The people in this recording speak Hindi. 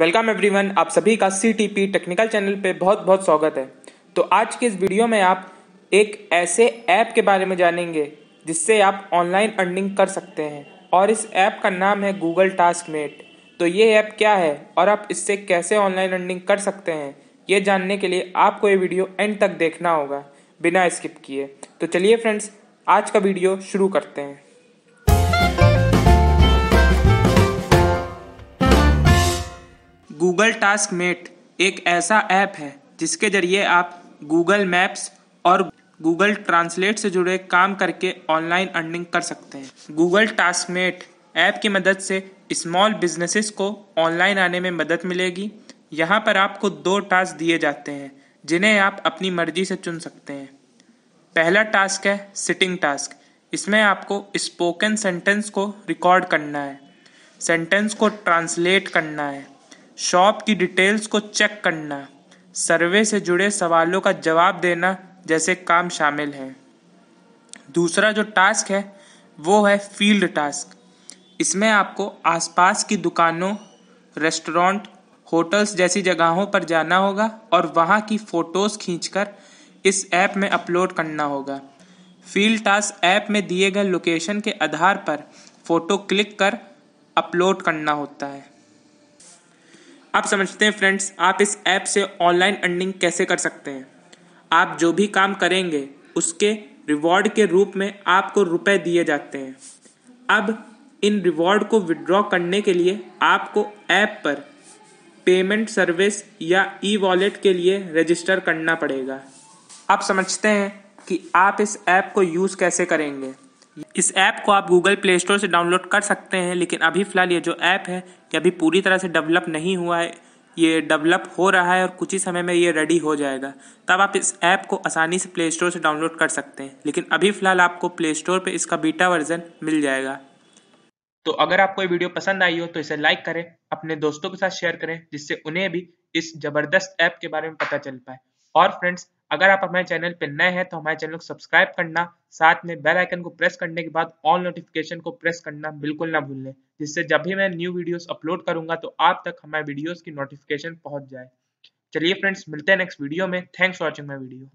वेलकम एवरीवन आप सभी का सी टेक्निकल चैनल पे बहुत बहुत स्वागत है तो आज के इस वीडियो में आप एक ऐसे ऐप के बारे में जानेंगे जिससे आप ऑनलाइन अर्निंग कर सकते हैं और इस ऐप का नाम है गूगल टास्क मेट तो ये ऐप क्या है और आप इससे कैसे ऑनलाइन अर्निंग कर सकते हैं ये जानने के लिए आपको ये वीडियो एंड तक देखना होगा बिना स्किप किए तो चलिए फ्रेंड्स आज का वीडियो शुरू करते हैं गूगल टास्क मेट एक ऐसा ऐप है जिसके जरिए आप गूगल मैप्स और गूगल ट्रांसलेट से जुड़े काम करके ऑनलाइन अर्निंग कर सकते हैं गूगल टास्क मेट ऐप की मदद से स्मॉल बिजनेसेस को ऑनलाइन आने में मदद मिलेगी यहाँ पर आपको दो टास्क दिए जाते हैं जिन्हें आप अपनी मर्जी से चुन सकते हैं पहला टास्क है सिटिंग टास्क इसमें आपको स्पोकन सेंटेंस को रिकॉर्ड करना है सेंटेंस को ट्रांसलेट करना है शॉप की डिटेल्स को चेक करना सर्वे से जुड़े सवालों का जवाब देना जैसे काम शामिल हैं दूसरा जो टास्क है वो है फील्ड टास्क इसमें आपको आसपास की दुकानों रेस्टोरेंट होटल्स जैसी जगहों पर जाना होगा और वहाँ की फ़ोटोज़ खींचकर इस ऐप में अपलोड करना होगा फील्ड टास्क ऐप में दिए गए लोकेशन के आधार पर फ़ोटो क्लिक कर अपलोड करना होता है अब समझते हैं फ्रेंड्स आप इस ऐप से ऑनलाइन अर्निंग कैसे कर सकते हैं आप जो भी काम करेंगे उसके रिवॉर्ड के रूप में आपको रुपए दिए जाते हैं अब इन रिवॉर्ड को विड्रॉ करने के लिए आपको ऐप पर पेमेंट सर्विस या ई वॉलेट के लिए रजिस्टर करना पड़ेगा आप समझते हैं कि आप इस ऐप को यूज़ कैसे करेंगे इस ऐप को आप गूगल प्ले स्टोर से डाउनलोड कर सकते हैं लेकिन अभी फ़िलहाल ये जो ऐप है ये अभी पूरी तरह से डेवलप नहीं हुआ है ये डेवलप हो रहा है और कुछ ही समय में ये रेडी हो जाएगा तब आप इस ऐप को आसानी से प्ले स्टोर से डाउनलोड कर सकते हैं लेकिन अभी फ़िलहाल आपको प्ले स्टोर पर इसका बीटा वर्जन मिल जाएगा तो अगर आपको ये वीडियो पसंद आई हो तो इसे लाइक करें अपने दोस्तों के साथ शेयर करें जिससे उन्हें भी इस ज़बरदस्त ऐप के बारे में पता चल पाए और फ्रेंड्स अगर आप हमारे चैनल पर नए हैं तो हमारे चैनल को सब्सक्राइब करना साथ में बेल आइकन को प्रेस करने के बाद ऑल नोटिफिकेशन को प्रेस करना बिल्कुल ना भूलें जिससे जब भी मैं न्यू वीडियोस अपलोड करूंगा तो आप तक हमारे वीडियोस की नोटिफिकेशन पहुंच जाए चलिए फ्रेंड्स मिलते हैं नेक्स्ट वीडियो में thanks for watching my video